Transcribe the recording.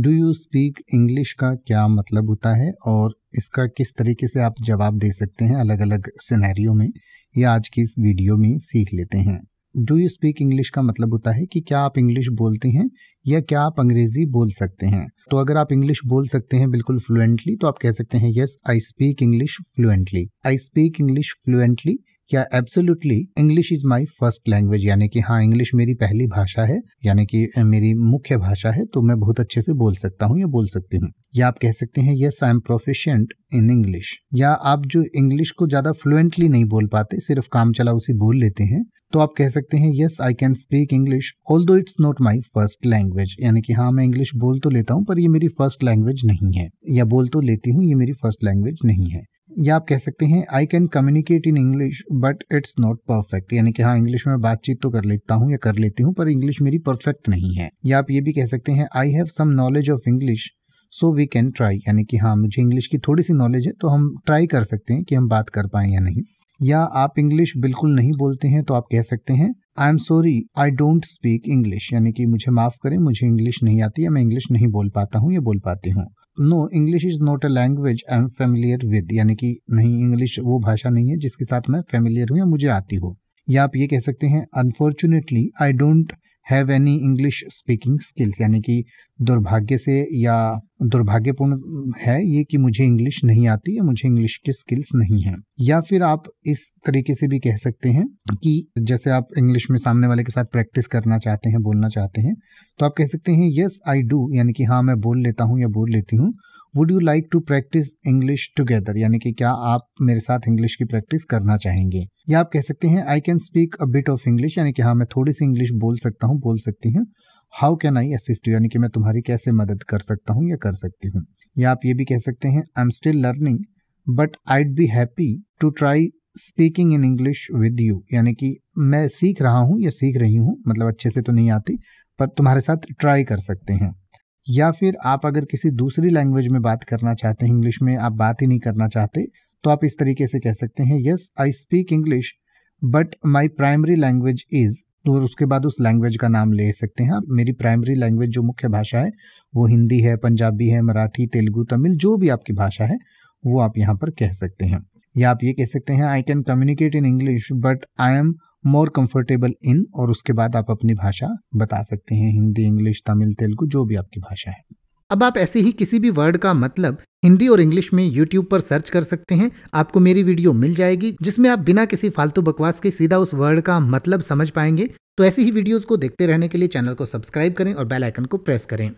do you speak English का क्या मतलब होता है और इसका किस तरीके से आप जवाब दे सकते हैं अलग अलग सिनेरियो में या आज की इस वीडियो में सीख लेते हैं डू यू स्पीक इंग्लिश का मतलब होता है कि क्या आप इंग्लिश बोलते हैं या क्या आप अंग्रेजी बोल सकते हैं तो अगर आप इंग्लिश बोल सकते हैं बिल्कुल फ्लुएंटली तो आप कह सकते हैं yes I speak English fluently I speak English fluently क्या absolutely English is my first language यानी कि हाँ इंग्लिश मेरी पहली भाषा है यानी कि मेरी मुख्य भाषा है तो मैं बहुत अच्छे से बोल सकता हूँ या बोल सकती हूँ या आप कह सकते हैं yes I am proficient in English या आप जो इंग्लिश को ज़्यादा फ्लुएंटली नहीं बोल पाते सिर्फ काम चला उसे बोल लेते हैं तो आप कह सकते हैं yes I can speak English although it's not my first language यानी कि हाँ मैं इंग्लिश बोल तो लेता हूँ पर ये मेरी फर्स्ट लैंग्वेज नहीं है या बोल तो लेती हूँ ये मेरी फर्स्ट लैंग्वेज नहीं है या आप कह सकते हैं I can communicate in English but it's not perfect यानी कि हाँ इंग्लिश में बातचीत तो कर लेता हूँ या कर लेती हूँ पर इंग्लिश मेरी परफेक्ट नहीं है या आप ये भी कह सकते हैं I have some knowledge of English so we can try यानी कि हाँ मुझे इंग्लिश की थोड़ी सी नॉलेज है तो हम ट्राई कर सकते हैं कि हम बात कर पाए या नहीं या आप इंग्लिश बिल्कुल नहीं बोलते हैं तो आप कह सकते हैं I am sorry I don't speak English यानी कि मुझे माफ़ करें मुझे इंग्लिश नहीं आती या मैं इंग्लिश नहीं बोल पाता हूँ या बोल पाती हूँ no English is not a language I am familiar with यानी कि नहीं इंग्लिश वो भाषा नहीं है जिसके साथ मैं फेमिलियर हूँ या मुझे आती हो या आप ये कह सकते हैं unfortunately I don't have any English speaking skills यानी कि दुर्भाग्य से या दुर्भाग्यपूर्ण है ये कि मुझे इंग्लिश नहीं आती या मुझे इंग्लिश के स्किल्स नहीं है या फिर आप इस तरीके से भी कह सकते हैं कि जैसे आप इंग्लिश में सामने वाले के साथ प्रैक्टिस करना चाहते हैं बोलना चाहते हैं तो आप कह सकते हैं यस आई डू यानी कि हाँ मैं बोल लेता हूँ या बोल लेती हूँ would you like to practise English together यानी कि क्या आप मेरे साथ इंग्लिश की प्रैक्टिस करना चाहेंगे या आप कह सकते हैं I can speak a bit of English यानी कि हाँ मैं थोड़ी सी इंग्लिश बोल सकता हूँ बोल सकती हूँ how can I assist you यानी कि मैं तुम्हारी कैसे मदद कर सकता हूँ या कर सकती हूँ या आप ये भी कह सकते हैं I am still learning but I'd be happy to try speaking in English with you यानी कि मैं सीख रहा हूँ या सीख रही हूँ मतलब अच्छे से तो नहीं आती पर तुम्हारे साथ ट्राई कर सकते हैं या फिर आप अगर किसी दूसरी लैंग्वेज में बात करना चाहते हैं इंग्लिश में आप बात ही नहीं करना चाहते तो आप इस तरीके से कह सकते हैं yes I speak English but my primary language is तो उसके बाद उस लैंग्वेज का नाम ले सकते हैं मेरी प्राइमरी लैंग्वेज जो मुख्य भाषा है वो हिंदी है पंजाबी है मराठी तेलुगु तमिल जो भी आपकी भाषा है वो आप यहाँ पर कह सकते हैं या आप ये कह सकते हैं I can communicate in English but I am more comfortable in और उसके बाद आप अपनी भाषा बता सकते हैं हिंदी इंग्लिश तमिल तेलुगु जो भी आपकी भाषा है अब आप ऐसे ही किसी भी वर्ड का मतलब हिंदी और इंग्लिश में यूट्यूब पर सर्च कर सकते हैं आपको मेरी वीडियो मिल जाएगी जिसमें आप बिना किसी फालतू बकवास के सीधा उस वर्ड का मतलब समझ पाएंगे तो ऐसी ही वीडियोस को देखते रहने के लिए चैनल को सब्सक्राइब करें और बेल आइकन को प्रेस करें